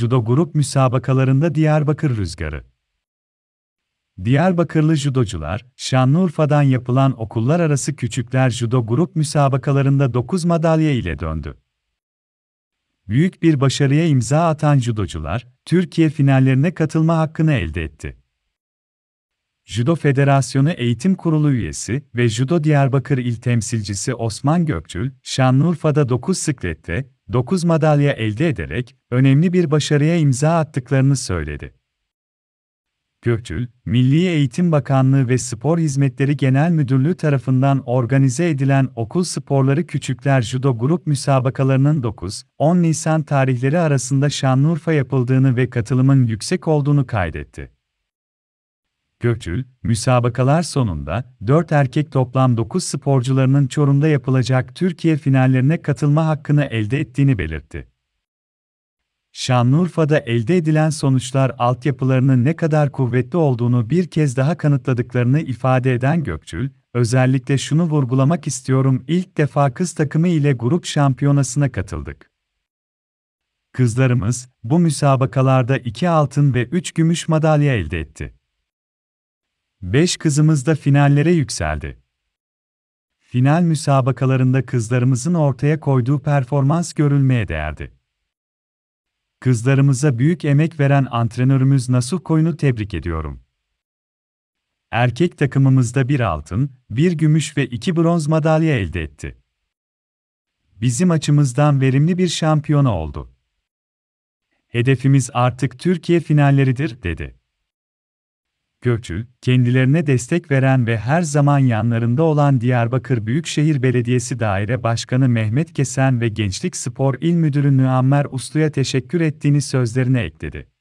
Judo grup müsabakalarında Diyarbakır Rüzgarı. Diyarbakırlı judocular, Şanlıurfa'dan yapılan okullar arası küçükler judo grup müsabakalarında 9 madalya ile döndü. Büyük bir başarıya imza atan judocular, Türkiye finallerine katılma hakkını elde etti. Judo Federasyonu Eğitim Kurulu üyesi ve Judo Diyarbakır İl Temsilcisi Osman Gökçül, Şanlıurfa'da 9 sıklette 9 madalya elde ederek önemli bir başarıya imza attıklarını söyledi. Gökçül, Milli Eğitim Bakanlığı ve Spor Hizmetleri Genel Müdürlüğü tarafından organize edilen okul sporları küçükler judo grup müsabakalarının 9-10 Nisan tarihleri arasında Şanlıurfa yapıldığını ve katılımın yüksek olduğunu kaydetti. Gökçül, müsabakalar sonunda 4 erkek toplam 9 sporcularının Çorum'da yapılacak Türkiye finallerine katılma hakkını elde ettiğini belirtti. Şanlıurfa'da elde edilen sonuçlar altyapılarının ne kadar kuvvetli olduğunu bir kez daha kanıtladıklarını ifade eden Gökçül, özellikle şunu vurgulamak istiyorum ilk defa kız takımı ile grup şampiyonasına katıldık. Kızlarımız, bu müsabakalarda 2 altın ve 3 gümüş madalya elde etti. Beş kızımız da finallere yükseldi. Final müsabakalarında kızlarımızın ortaya koyduğu performans görülmeye değerdi. Kızlarımıza büyük emek veren antrenörümüz Nasuh Koyun'u tebrik ediyorum. Erkek takımımızda bir altın, bir gümüş ve iki bronz madalya elde etti. Bizim açımızdan verimli bir şampiyona oldu. Hedefimiz artık Türkiye finalleridir, dedi. Göçü, kendilerine destek veren ve her zaman yanlarında olan Diyarbakır Büyükşehir Belediyesi Daire Başkanı Mehmet Kesen ve Gençlik Spor İl Müdürü Nüammer Uslu'ya teşekkür ettiğini sözlerine ekledi.